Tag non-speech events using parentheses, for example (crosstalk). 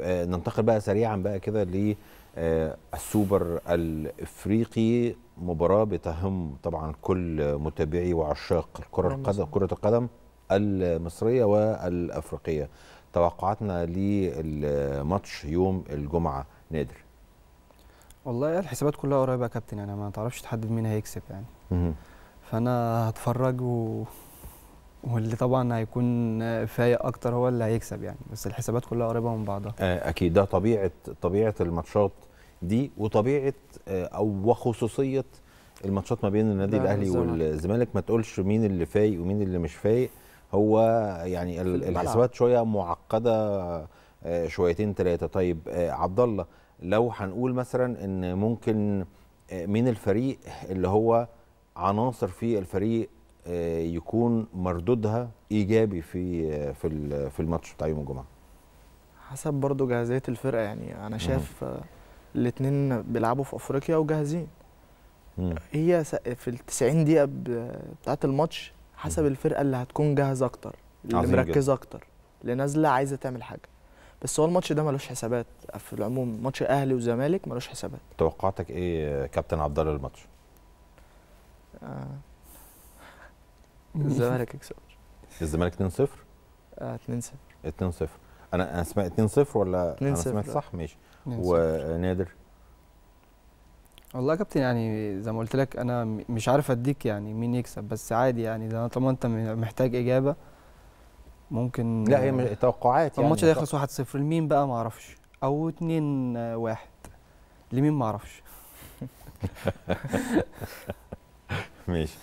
آه، ننتقل بقى سريعا بقى كده للسوبر آه، الافريقي مباراه بتهم طبعا كل متابعي وعشاق كره القدم كره القدم المصريه والافريقيه توقعاتنا للماتش يوم الجمعه نادر والله الحسابات كلها قريبه يا كابتن يعني ما تعرفش تحدد مين هيكسب يعني فانا هتفرج و واللي طبعا هيكون فايق اكتر هو اللي هيكسب يعني بس الحسابات كلها قريبه من بعضها آه، اكيد ده طبيعه طبيعه الماتشات دي وطبيعه آه، او وخصوصيه الماتشات ما بين النادي الاهلي والزمالك ما تقولش مين اللي فايق ومين اللي مش فايق هو يعني الحسابات شويه معقده آه، شويتين ثلاثه طيب عبد الله لو هنقول مثلا ان ممكن مين الفريق اللي هو عناصر في الفريق آه، يكون مردودها ايجابي في آه، في في الماتش بتاع يوم الجمعه حسب برضو جاهزيه الفرقه يعني انا شايف آه، الاثنين بيلعبوا في افريقيا وجاهزين مم. هي في ال 90 دقيقه بتاعه الماتش حسب مم. الفرقه اللي هتكون جاهزه اكتر اللي مركزه اكتر اللي نازله عايزه تعمل حاجه بس هو الماتش ده ملوش حسابات في العموم ماتش اهلي وزمالك ملوش حسابات توقعاتك ايه كابتن عبد الله الماتش آه. الزمالك يكسب الزمالك 2-0 آه 2-0 2-0 انا انا سمعت 2-0 ولا 2 -0. انا سمعت صح ماشي ونادر والله يا كابتن يعني زي ما قلت لك انا مش عارف اديك يعني مين يكسب بس عادي يعني ده طالما انت محتاج اجابه ممكن لا هي توقعات يعني الماتش ده يخلص 1-0 لمين بقى ما اعرفش او 2-1 آه، لمين ما اعرفش (laughs) ماشي